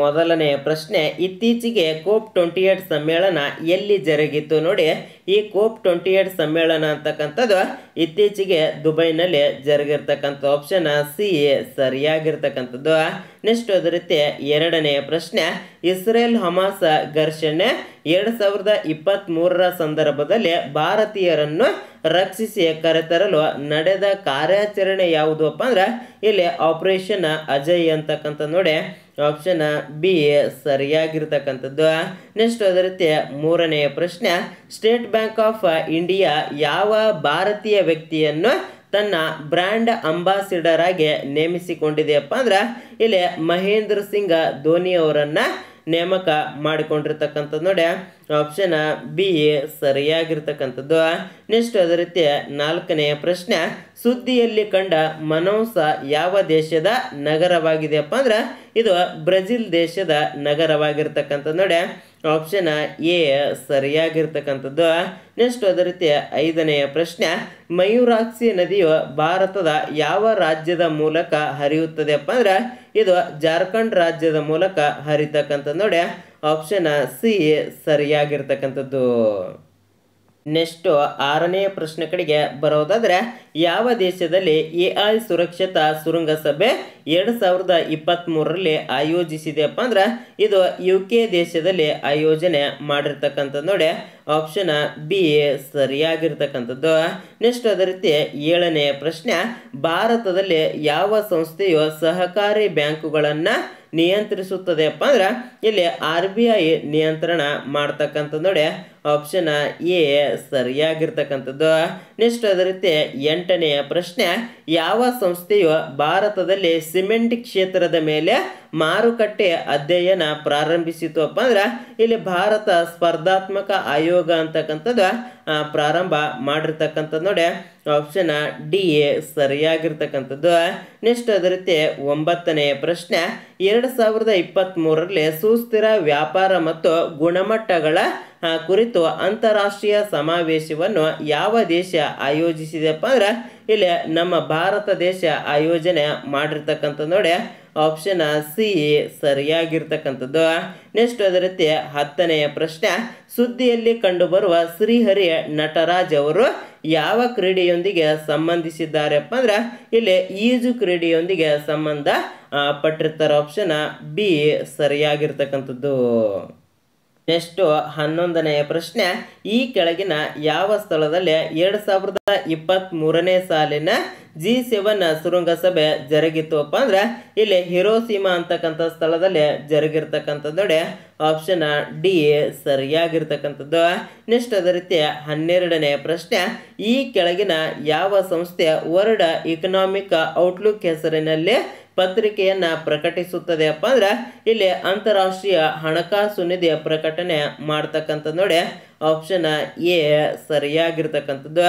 ಮೊದಲನೆಯ ಪ್ರಶ್ನೆ ಇತ್ತೀಚೆಗೆ ಕೋಪ್ ಟ್ವೆಂಟಿ ಏಟ್ ಸಮ್ಮೇಳನ ಎಲ್ಲಿ ಜರುಗಿತು ನೋಡಿ ಈ ಕೋಪ್ ಟ್ವೆಂಟಿ ಏಟ್ ಸಮ್ಮೇಳನ ಅಂತಕ್ಕಂಥದ್ದು ಇತ್ತೀಚೆಗೆ ದುಬೈನಲ್ಲಿ ಜರುಗಿರ್ತಕ್ಕಂಥ ಆಪ್ಷನ್ ಸಿ ಸರಿಯಾಗಿರ್ತಕ್ಕಂಥದ್ದು ನೆಕ್ಸ್ಟ್ ಅದೇ ರೀತಿ ಎರಡನೆಯ ಪ್ರಶ್ನೆ ಇಸ್ರೇಲ್ ಹಮಾಸ ಘರ್ಷಣೆ ಎರಡು ಸಾವಿರದ ಮೂರರ ಸಂದರ್ಭದಲ್ಲಿ ಭಾರತೀಯರನ್ನು ರಕ್ಷಿಸಿ ಕರೆತರಲು ನಡೆದ ಕಾರ್ಯಾಚರಣೆ ಯಾವುದು ಅಪ್ಪ ಅಂದ್ರೆ ಇಲ್ಲಿ ಆಪರೇಷನ್ ಅಜಯ್ ಅಂತಕ್ಕಂಥ ನೋಡಿ ಆಪ್ಷನ್ ಬಿ ಸರಿಯಾಗಿರ್ತಕ್ಕಂಥದ್ದು ನೆಕ್ಸ್ಟ್ ಅದೇ ರೀತಿ ಮೂರನೆಯ ಪ್ರಶ್ನೆ ಸ್ಟೇಟ್ ಬ್ಯಾಂಕ್ ಆಫ್ ಇಂಡಿಯಾ ಯಾವ ಭಾರತೀಯ ವ್ಯಕ್ತಿಯನ್ನು ತನ್ನ ಬ್ರ್ಯಾಂಡ್ ಅಂಬಾಸಿಡರ್ ಆಗಿ ನೇಮಿಸಿಕೊಂಡಿದೆಯಪ್ಪ ಅಂದ್ರೆ ಇಲ್ಲಿ ಮಹೇಂದ್ರ ಸಿಂಗ್ ಧೋನಿ ಅವರನ್ನು ನೇಮಕ ಮಾಡಿಕೊಂಡಿರ್ತಕ್ಕಂಥದ್ದು ನೋಡಿ ಆಪ್ಷನ್ ಬಿ ಸರಿಯಾಗಿರ್ತಕ್ಕಂಥದ್ದು ನೆಕ್ಸ್ಟ್ ಅದೇ ರೀತಿ ನಾಲ್ಕನೆಯ ಪ್ರಶ್ನೆ ಸುದ್ದಿಯಲ್ಲಿ ಕಂಡ ಮನೋಸ ಯಾವ ದೇಶದ ನಗರವಾಗಿದೆಯಪ್ಪ ಅಂದ್ರೆ ಇದು ಬ್ರೆಜಿಲ್ ದೇಶದ ನಗರವಾಗಿರ್ತಕ್ಕಂಥದ್ದು ನೋಡಿ ಆಪ್ಷನ್ ಎ ಸರಿಯಾಗಿರ್ತಕ್ಕಂಥದ್ದು ನೆಕ್ಸ್ಟ್ ಅದೇ ರೀತಿ ಐದನೆಯ ಪ್ರಶ್ನೆ ಮಯೂರಾಕ್ಷಿ ನದಿಯು ಭಾರತದ ಯಾವ ರಾಜ್ಯದ ಮೂಲಕ ಅಪ್ಪ ಅಂದ್ರೆ ಇದು ಜಾರ್ಖಂಡ್ ರಾಜ್ಯದ ಮೂಲಕ ಹರಿತಕ್ಕಂಥದ್ದು ನೋಡಿ ಆಪ್ಷನ್ ಸಿ ಸರಿಯಾಗಿರ್ತಕ್ಕಂಥದ್ದು ನೆಕ್ಸ್ಟ್ ಆರನೇ ಪ್ರಶ್ನೆ ಕಡೆಗೆ ಬರೋದಾದ್ರೆ ಯಾವ ದೇಶದಲ್ಲಿ ಎ ಐ ಸುರಕ್ಷತಾ ಸುರಂಗ ಸಭೆ ಎರಡು ಸಾವಿರದ ಮೂರರಲ್ಲಿ ಆಯೋಜಿಸಿದೆಪ್ಪ ಅಂದ್ರೆ ಇದು ಯು ಕೆ ದೇಶದಲ್ಲಿ ಆಯೋಜನೆ ಮಾಡಿರ್ತಕ್ಕಂಥದ್ದು ನೋಡಿ ಆಪ್ಷನ್ ಬಿ ಸರಿಯಾಗಿರ್ತಕ್ಕಂಥದ್ದು ನೆಕ್ಸ್ಟ್ ಅದೇ ರೀತಿ ಏಳನೆಯ ಪ್ರಶ್ನೆ ಭಾರತದಲ್ಲಿ ಯಾವ ಸಂಸ್ಥೆಯು ಸಹಕಾರಿ ಬ್ಯಾಂಕುಗಳನ್ನು ಅಪ್ಪ ಅಂದ್ರೆ ಇಲ್ಲಿ ಆರ್ ಬಿ ಐ ನಿಯಂತ್ರಣ ಮಾಡ್ತಕ್ಕಂಥದ್ದು ನೋಡಿ ಆಪ್ಷನ್ ಎ ಸರಿಯಾಗಿರ್ತಕ್ಕಂಥದ್ದು ನೆಕ್ಸ್ಟ್ ಅದೇ ರೀತಿ ಎಂಟನೆಯ ಪ್ರಶ್ನೆ ಯಾವ ಸಂಸ್ಥೆಯು ಭಾರತದಲ್ಲಿ ಸಿಮೆಂಟ್ ಕ್ಷೇತ್ರದ ಮೇಲೆ ಮಾರುಕಟ್ಟೆ ಅಧ್ಯಯನ ಪ್ರಾರಂಭಿಸಿತು ಅಪ್ಪ ಅಂದ್ರೆ ಇಲ್ಲಿ ಭಾರತ ಸ್ಪರ್ಧಾತ್ಮಕ ಆಯೋಗ ಅಂತಕ್ಕಂಥದ್ದು ಪ್ರಾರಂಭ ಮಾಡಿರ್ತಕ್ಕಂಥದ್ದು ನೋಡಿ ಆಪ್ಷನ್ ಡಿ ಎ ಸರಿಯಾಗಿರ್ತಕ್ಕಂಥದ್ದು ನೆಕ್ಸ್ಟ್ ಅದೇ ರೀತಿ ಒಂಬತ್ತನೆಯ ಪ್ರಶ್ನೆ ಎರಡು ಸಾವಿರದ ಮೂರರಲ್ಲಿ ಸುಸ್ಥಿರ ವ್ಯಾಪಾರ ಮತ್ತು ಗುಣಮಟ್ಟಗಳ ಕುರಿತು ಅಂತಾರಾಷ್ಟ್ರೀಯ ಸಮಾವೇಶವನ್ನು ಯಾವ ದೇಶ ಆಯೋಜಿಸಿದೆಪ್ಪ ಅಂದ್ರೆ ಇಲ್ಲಿ ನಮ್ಮ ಭಾರತ ದೇಶ ಆಯೋಜನೆ ಮಾಡಿರ್ತಕ್ಕಂಥ ನೋಡಿ ಆಪ್ಷನ್ ಸಿ ಸರಿಯಾಗಿರ್ತಕ್ಕಂಥದ್ದು ನೆಕ್ಸ್ಟ್ ಅದೇ ರೀತಿ ಹತ್ತನೆಯ ಪ್ರಶ್ನೆ ಸುದ್ದಿಯಲ್ಲಿ ಕಂಡುಬರುವ ಶ್ರೀಹರಿ ನಟರಾಜ್ ಅವರು ಯಾವ ಕ್ರೀಡೆಯೊಂದಿಗೆ ಸಂಬಂಧಿಸಿದ್ದಾರೆಪ್ಪ ಅಂದ್ರೆ ಇಲ್ಲಿ ಈಜು ಕ್ರೀಡೆಯೊಂದಿಗೆ ಸಂಬಂಧ ಪಟ್ಟಿರ್ತಾರೆ ಆಪ್ಷನ್ ಬಿ ಸರಿಯಾಗಿರ್ತಕ್ಕಂಥದ್ದು ನೆಕ್ಸ್ಟು ಹನ್ನೊಂದನೆಯ ಪ್ರಶ್ನೆ ಈ ಕೆಳಗಿನ ಯಾವ ಸ್ಥಳದಲ್ಲಿ ಎರಡು ಸಾವಿರದ ಮೂರನೇ ಸಾಲಿನ ಜಿ ಸೆವೆನ್ ಸುರಂಗಸಭೆ ಜರುಗಿತ್ತು ಅಪ್ಪ ಅಂದ್ರೆ ಇಲ್ಲಿ ಹಿರೋಸೀಮಾ ಅಂತಕ್ಕಂಥ ಸ್ಥಳದಲ್ಲಿ ಜರುಗಿರ್ತಕ್ಕಂಥದ್ದೊಡೆ ಆಪ್ಷನ್ ಡಿ ಸರಿಯಾಗಿರ್ತಕ್ಕಂಥದ್ದು ನೆಕ್ಸ್ಟ್ ಅದೇ ರೀತಿ ಹನ್ನೆರಡನೆಯ ಪ್ರಶ್ನೆ ಈ ಕೆಳಗಿನ ಯಾವ ಸಂಸ್ಥೆ ವರ್ಲ್ಡ್ ಇಕನಾಮಿಕ್ ಔಟ್ಲುಕ್ ಹೆಸರಿನಲ್ಲಿ ಪತ್ರಿಕೆಯನ್ನು ಅಪ್ಪ ಅಂದ್ರೆ ಇಲ್ಲಿ ಅಂತಾರಾಷ್ಟ್ರೀಯ ಹಣಕಾಸು ನಿಧಿಯ ಪ್ರಕಟಣೆ ಮಾಡ್ತಕ್ಕಂಥದ್ದು ನೋಡಿ ಆಪ್ಷನ್ ಎ ಸರಿಯಾಗಿರ್ತಕ್ಕಂಥದ್ದು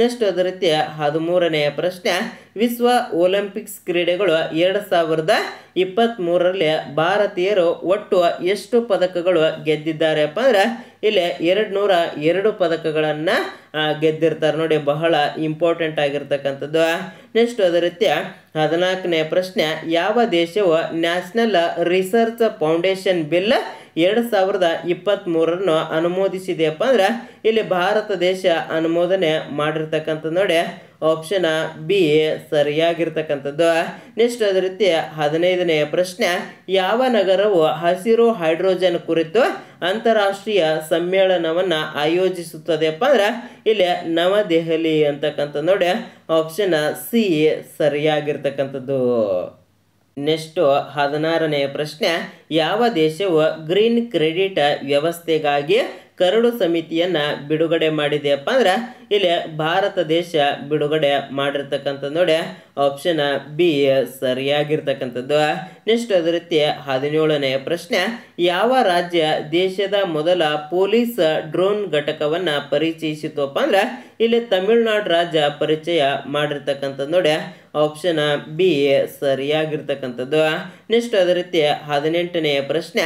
ನೆಕ್ಸ್ಟ್ ಅದೇ ರೀತಿ ಹದಿಮೂರನೆಯ ಪ್ರಶ್ನೆ ವಿಶ್ವ ಒಲಿಂಪಿಕ್ಸ್ ಕ್ರೀಡೆಗಳು ಎರಡು ಸಾವಿರದ ಮೂರರಲ್ಲಿ ಭಾರತೀಯರು ಒಟ್ಟು ಎಷ್ಟು ಪದಕಗಳು ಗೆದ್ದಿದ್ದಾರೆ ಅಪ್ಪ ಅಂದ್ರೆ ಇಲ್ಲಿ ಎರಡು ನೂರ ಎರಡು ಪದಕಗಳನ್ನು ಗೆದ್ದಿರ್ತಾರೆ ನೋಡಿ ಬಹಳ ಇಂಪಾರ್ಟೆಂಟ್ ಆಗಿರ್ತಕ್ಕಂಥದ್ದು ನೆಕ್ಸ್ಟ್ ಅದೇ ರೀತಿಯ ಹದಿನಾಲ್ಕನೇ ಪ್ರಶ್ನೆ ಯಾವ ದೇಶವು ನ್ಯಾಷನಲ್ ರಿಸರ್ಚ್ ಫೌಂಡೇಶನ್ ಬಿಲ್ ಎರಡು ಸಾವಿರದ ಇಪ್ಪತ್ತ್ಮೂರನ್ನು ಅನುಮೋದಿಸಿದೆಯಪ್ಪ ಅಂದ್ರೆ ಇಲ್ಲಿ ಭಾರತ ದೇಶ ಅನುಮೋದನೆ ಮಾಡಿರ್ತಕ್ಕಂಥದ್ದು ನೋಡಿ ಆಪ್ಷನ್ ಬಿ ಸರಿಯಾಗಿರ್ತಕ್ಕಂಥದ್ದು ನೆಕ್ಸ್ಟ್ ಅದೇ ರೀತಿ ಹದಿನೈದನೆಯ ಪ್ರಶ್ನೆ ಯಾವ ನಗರವು ಹಸಿರು ಹೈಡ್ರೋಜನ್ ಕುರಿತು ಅಂತಾರಾಷ್ಟ್ರೀಯ ಸಮ್ಮೇಳನವನ್ನು ಆಯೋಜಿಸುತ್ತದೆಪ್ಪ ಅಂದ್ರೆ ಇಲ್ಲಿ ನವದೆಹಲಿ ಅಂತಕ್ಕಂಥ ನೋಡಿ ಆಪ್ಷನ್ ಸಿ ಸರಿಯಾಗಿರ್ತಕ್ಕಂಥದ್ದು ನೆಕ್ಸ್ಟ್ ಹದಿನಾರನೆಯ ಪ್ರಶ್ನೆ ಯಾವ ದೇಶವು ಗ್ರೀನ್ ಕ್ರೆಡಿಟ್ ವ್ಯವಸ್ಥೆಗಾಗಿ ಕರಡು ಸಮಿತಿಯನ್ನು ಬಿಡುಗಡೆ ಮಾಡಿದೆಯಪ್ಪ ಅಂದ್ರೆ ಇಲ್ಲಿ ಭಾರತ ದೇಶ ಬಿಡುಗಡೆ ಮಾಡಿರ್ತಕ್ಕಂಥ ನೋಡಿ ಆಪ್ಷನ್ ಬಿ ಸರಿಯಾಗಿರ್ತಕ್ಕಂಥದ್ದು ನೆಕ್ಸ್ಟ್ ಅದೇ ರೀತಿ ಹದಿನೇಳನೆಯ ಪ್ರಶ್ನೆ ಯಾವ ರಾಜ್ಯ ದೇಶದ ಮೊದಲ ಪೊಲೀಸ್ ಡ್ರೋನ್ ಘಟಕವನ್ನು ಅಪ್ಪ ಅಂದ್ರೆ ಇಲ್ಲಿ ತಮಿಳ್ನಾಡು ರಾಜ್ಯ ಪರಿಚಯ ಮಾಡಿರ್ತಕ್ಕಂಥದ್ದು ನೋಡಿ ಆಪ್ಷನ್ ಬಿ ಸರಿಯಾಗಿರ್ತಕ್ಕಂಥದ್ದು ನೆಕ್ಸ್ಟ್ ಅದೇ ರೀತಿ ಹದಿನೆಂಟನೆಯ ಪ್ರಶ್ನೆ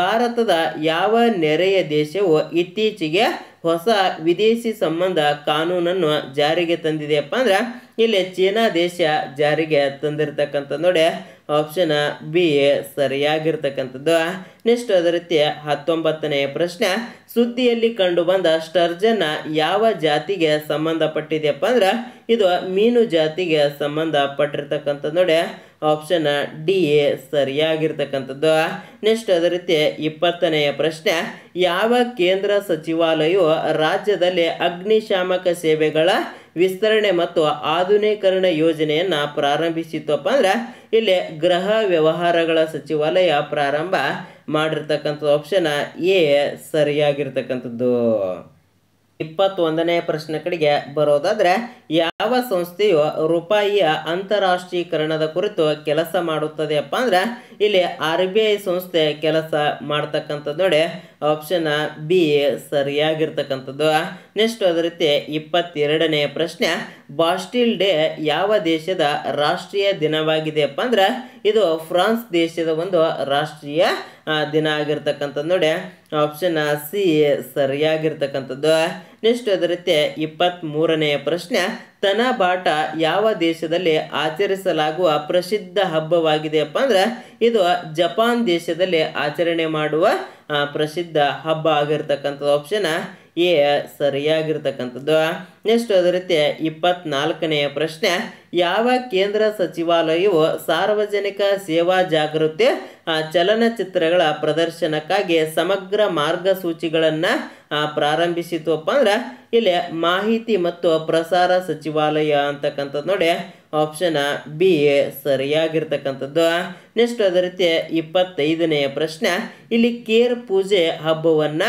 ಭಾರತದ ಯಾವ ನೆರೆಯ ದೇಶವು ಇತ್ತೀಚೆಗೆ ಹೊಸ ವಿದೇಶಿ ಸಂಬಂಧ ಕಾನೂನನ್ನು ಜಾರಿಗೆ ತಂದಿದೆಯಪ್ಪ ಅಂದ್ರೆ ಇಲ್ಲಿ ಚೀನಾ ದೇಶ ಜಾರಿಗೆ ತಂದಿರತಕ್ಕಂಥ ನೋಡಿ ಆಪ್ಷನ್ ಬಿ ಸರಿಯಾಗಿರ್ತಕ್ಕಂಥದ್ದು ನೆಕ್ಸ್ಟ್ ಅದೇ ರೀತಿ ಹತ್ತೊಂಬತ್ತನೆಯ ಪ್ರಶ್ನೆ ಸುದ್ದಿಯಲ್ಲಿ ಕಂಡುಬಂದ ಸ್ಟರ್ಜನ್ ಯಾವ ಜಾತಿಗೆ ಸಂಬಂಧಪಟ್ಟಿದೆಯಪ್ಪ ಅಂದ್ರೆ ಇದು ಮೀನು ಜಾತಿಗೆ ಸಂಬಂಧಪಟ್ಟಿರ್ತಕ್ಕಂಥದ್ದು ನೋಡಿ ಆಪ್ಷನ್ ಡಿ ಎ ಸರಿಯಾಗಿರ್ತಕ್ಕಂಥದ್ದು ನೆಕ್ಸ್ಟ್ ಅದೇ ರೀತಿ ಇಪ್ಪತ್ತನೆಯ ಪ್ರಶ್ನೆ ಯಾವ ಕೇಂದ್ರ ಸಚಿವಾಲಯವು ರಾಜ್ಯದಲ್ಲಿ ಅಗ್ನಿಶಾಮಕ ಸೇವೆಗಳ ವಿಸ್ತರಣೆ ಮತ್ತು ಆಧುನೀಕರಣ ಯೋಜನೆಯನ್ನು ಪ್ರಾರಂಭಿಸಿತ್ತಪ್ಪ ಅಂದ್ರೆ ಇಲ್ಲಿ ಗೃಹ ವ್ಯವಹಾರಗಳ ಸಚಿವಾಲಯ ಪ್ರಾರಂಭ ಮಾಡಿರ್ತಕ್ಕಂಥ ಆಪ್ಷನ್ ಎ ಸರಿಯಾಗಿರ್ತಕ್ಕಂಥದ್ದು ಇಪ್ಪತ್ತೊಂದನೇ ಪ್ರಶ್ನೆ ಕಡೆಗೆ ಬರೋದಾದ್ರೆ ಯಾವ ಸಂಸ್ಥೆಯು ರೂಪಾಯಿಯ ಅಂತಾರಾಷ್ಟ್ರೀಕರಣದ ಕುರಿತು ಕೆಲಸ ಮಾಡುತ್ತದೆಯಪ್ಪ ಅಂದ್ರೆ ಇಲ್ಲಿ ಆರ್ ಬಿ ಐ ಸಂಸ್ಥೆ ಕೆಲಸ ಮಾಡ್ತಕ್ಕಂಥದ್ದು ನೋಡಿ ಆಪ್ಷನ್ ಬಿ ಸರಿಯಾಗಿರ್ತಕ್ಕಂಥದ್ದು ನೆಕ್ಸ್ಟ್ ಅದೇ ರೀತಿ ಇಪ್ಪತ್ತೆರಡನೆಯ ಪ್ರಶ್ನೆ ಬಾಸ್ಟಿಲ್ ಡೇ ಯಾವ ದೇಶದ ರಾಷ್ಟ್ರೀಯ ದಿನವಾಗಿದೆಯಪ್ಪ ಅಂದ್ರೆ ಇದು ಫ್ರಾನ್ಸ್ ದೇಶದ ಒಂದು ರಾಷ್ಟ್ರೀಯ ದಿನ ಆಗಿರ್ತಕ್ಕಂಥದ್ದು ನೋಡಿ ಆಪ್ಷನ್ ಸಿ ಸರಿಯಾಗಿರ್ತಕ್ಕಂಥದ್ದು ನೆಕ್ಸ್ಟ್ ಅದೇ ರೀತಿ ಇಪ್ಪತ್ತ್ಮೂರನೆಯ ಪ್ರಶ್ನೆ ತನಬಾಟ ಬಾಟ ಯಾವ ದೇಶದಲ್ಲಿ ಆಚರಿಸಲಾಗುವ ಪ್ರಸಿದ್ಧ ಹಬ್ಬವಾಗಿದೆಯಪ್ಪ ಅಂದ್ರೆ ಇದು ಜಪಾನ್ ದೇಶದಲ್ಲಿ ಆಚರಣೆ ಮಾಡುವ ಪ್ರಸಿದ್ಧ ಹಬ್ಬ ಆಗಿರ್ತಕ್ಕಂಥದ್ದು ಆಪ್ಷನ್ ಎ ಸರಿಯಾಗಿರ್ತಕ್ಕಂಥದ್ದು ನೆಕ್ಸ್ಟ್ ಅದೇ ರೀತಿ ಇಪ್ಪತ್ನಾಲ್ಕನೆಯ ಪ್ರಶ್ನೆ ಯಾವ ಕೇಂದ್ರ ಸಚಿವಾಲಯವು ಸಾರ್ವಜನಿಕ ಸೇವಾ ಜಾಗೃತಿ ಚಲನಚಿತ್ರಗಳ ಪ್ರದರ್ಶನಕ್ಕಾಗಿ ಸಮಗ್ರ ಮಾರ್ಗಸೂಚಿಗಳನ್ನು ಪ್ರಾರಂಭಿಸಿತು ಅಪ್ಪ ಅಂದ್ರೆ ಇಲ್ಲಿ ಮಾಹಿತಿ ಮತ್ತು ಪ್ರಸಾರ ಸಚಿವಾಲಯ ಅಂತಕ್ಕಂಥದ್ದು ನೋಡಿ ಆಪ್ಷನ್ ಬಿ ಸರಿಯಾಗಿರ್ತಕ್ಕಂಥದ್ದು ನೆಕ್ಸ್ಟ್ ಅದೇ ರೀತಿ ಇಪ್ಪತ್ತೈದನೆಯ ಪ್ರಶ್ನೆ ಇಲ್ಲಿ ಕೇರ್ ಪೂಜೆ ಹಬ್ಬವನ್ನು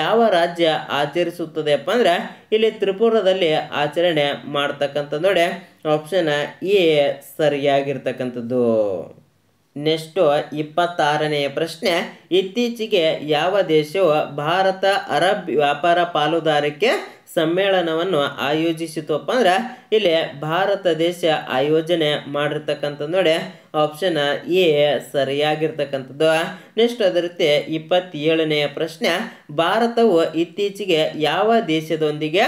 ಯಾವ ರಾಜ್ಯ ಆಚರಿಸುತ್ತದೆ ಅಪ್ಪ ಅಂದ್ರೆ ಇಲ್ಲಿ ತ್ರಿಪುರದಲ್ಲಿ ಆಚರಣೆ ಮಾಡ್ತಕ್ಕಂಥದ್ದು ನೋಡಿ ಆಪ್ಷನ್ ಎ ಸರಿಯಾಗಿರ್ತಕ್ಕಂಥದ್ದು ನೆಕ್ಸ್ಟು ಇಪ್ಪತ್ತಾರನೆಯ ಪ್ರಶ್ನೆ ಇತ್ತೀಚೆಗೆ ಯಾವ ದೇಶವು ಭಾರತ ಅರಬ್ ವ್ಯಾಪಾರ ಪಾಲುದಾರಿಕೆ ಸಮ್ಮೇಳನವನ್ನು ಆಯೋಜಿಸಿತು ಅಂದ್ರೆ ಇಲ್ಲಿ ಭಾರತ ದೇಶ ಆಯೋಜನೆ ಮಾಡಿರ್ತಕ್ಕಂಥದ್ದು ನೋಡಿ ಆಪ್ಷನ್ ಎ ಸರಿಯಾಗಿರ್ತಕ್ಕಂಥದ್ದು ನೆಕ್ಸ್ಟ್ ಅದೇ ರೀತಿ ಇಪ್ಪತ್ತೇಳನೆಯ ಪ್ರಶ್ನೆ ಭಾರತವು ಇತ್ತೀಚೆಗೆ ಯಾವ ದೇಶದೊಂದಿಗೆ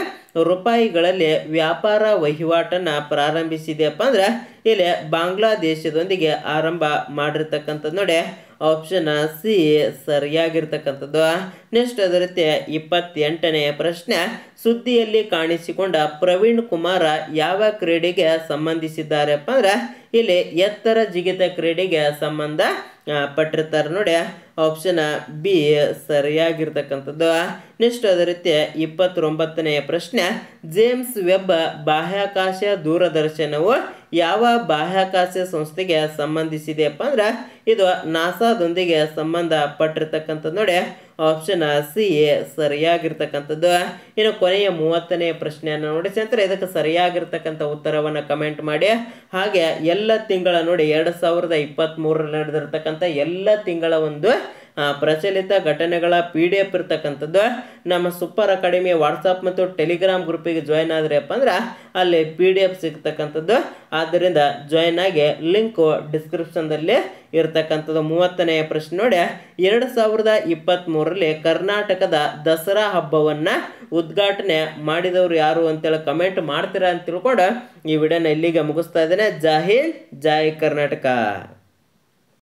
ರೂಪಾಯಿಗಳಲ್ಲಿ ವ್ಯಾಪಾರ ವಹಿವಾಟನ್ನು ಪ್ರಾರಂಭಿಸಿದೆಯಪ್ಪ ಅಂದ್ರೆ ಇಲ್ಲಿ ಬಾಂಗ್ಲಾದೇಶದೊಂದಿಗೆ ಆರಂಭ ಮಾಡಿರ್ತಕ್ಕಂಥದ್ದು ನೋಡಿ ಆಪ್ಷನ್ ಸಿ ಸರಿಯಾಗಿರ್ತಕ್ಕಂಥದ್ದು ನೆಕ್ಸ್ಟ್ ಅದರಂತೆ ಇಪ್ಪತ್ತೆಂಟನೆಯ ಪ್ರಶ್ನೆ ಸುದ್ದಿಯಲ್ಲಿ ಕಾಣಿಸಿಕೊಂಡ ಪ್ರವೀಣ್ ಕುಮಾರ ಯಾವ ಕ್ರೀಡೆಗೆ ಸಂಬಂಧಿಸಿದ್ದಾರೆಪ್ಪ ಅಂದ್ರೆ ಇಲ್ಲಿ ಎತ್ತರ ಜಿಗಿತ ಕ್ರೀಡೆಗೆ ಸಂಬಂಧ ಪಟ್ಟಿರ್ತಾರೆ ನೋಡಿ ಆಪ್ಷನ್ ಬಿ ಸರಿಯಾಗಿರ್ತಕ್ಕಂಥದ್ದು ನೆಕ್ಸ್ಟ್ ಅದೇ ರೀತಿ ಇಪ್ಪತ್ತೊಂಬತ್ತನೆಯ ಪ್ರಶ್ನೆ ಜೇಮ್ಸ್ ವೆಬ್ ಬಾಹ್ಯಾಕಾಶ ದೂರದರ್ಶನವು ಯಾವ ಬಾಹ್ಯಾಕಾಶ ಸಂಸ್ಥೆಗೆ ಸಂಬಂಧಿಸಿದೆಯಪ್ಪ ಅಂದ್ರೆ ಇದು ನಾಸಾದೊಂದಿಗೆ ಸಂಬಂಧ ಪಟ್ಟಿರ್ತಕ್ಕಂಥದ್ದು ನೋಡಿ ಆಪ್ಷನ್ ಸಿ ಎ ಸರಿಯಾಗಿರ್ತಕ್ಕಂಥದ್ದು ಇನ್ನು ಕೊನೆಯ ಮೂವತ್ತನೇ ಪ್ರಶ್ನೆಯನ್ನು ನೋಡಿ ಸ್ನೇಹಿತರೆ ಇದಕ್ಕೆ ಸರಿಯಾಗಿರ್ತಕ್ಕಂಥ ಉತ್ತರವನ್ನು ಕಮೆಂಟ್ ಮಾಡಿ ಹಾಗೆ ಎಲ್ಲ ತಿಂಗಳ ನೋಡಿ ಎರಡು ಸಾವಿರದ ಇಪ್ಪತ್ತ್ಮೂರರಲ್ಲಿ ನಡೆದಿರ್ತಕ್ಕಂಥ ಎಲ್ಲ ತಿಂಗಳ ಒಂದು ಪ್ರಚಲಿತ ಘಟನೆಗಳ ಪಿ ಡಿ ಎಫ್ ಇರ್ತಕ್ಕಂಥದ್ದು ನಮ್ಮ ಸೂಪರ್ ಅಕಾಡೆಮಿ ವಾಟ್ಸಪ್ ಮತ್ತು ಟೆಲಿಗ್ರಾಮ್ ಗ್ರೂಪಿಗೆ ಜಾಯ್ನ್ ಆದ್ರಪ್ಪ ಅಂದ್ರೆ ಅಲ್ಲಿ ಪಿ ಡಿ ಎಫ್ ಸಿಗ್ತಕ್ಕಂಥದ್ದು ಆದ್ದರಿಂದ ಜಾಯ್ನ್ ಆಗಿ ಲಿಂಕು ಡಿಸ್ಕ್ರಿಪ್ಷನ್ದಲ್ಲಿ ಇರತಕ್ಕಂಥದ್ದು ಮೂವತ್ತನೆಯ ಪ್ರಶ್ನೆ ನೋಡಿ ಎರಡು ಸಾವಿರದ ಇಪ್ಪತ್ತ್ಮೂರರಲ್ಲಿ ಕರ್ನಾಟಕದ ದಸರಾ ಹಬ್ಬವನ್ನು ಉದ್ಘಾಟನೆ ಮಾಡಿದವರು ಯಾರು ಅಂತೇಳಿ ಕಮೆಂಟ್ ಮಾಡ್ತೀರಾ ಅಂತ ತಿಳ್ಕೊಂಡು ಈ ವಿಡಿಯೋನ ಇಲ್ಲಿಗೆ ಮುಗಿಸ್ತಾ ಇದ್ದೇನೆ ಜೈ ಜಾಯ್ ಕರ್ನಾಟಕ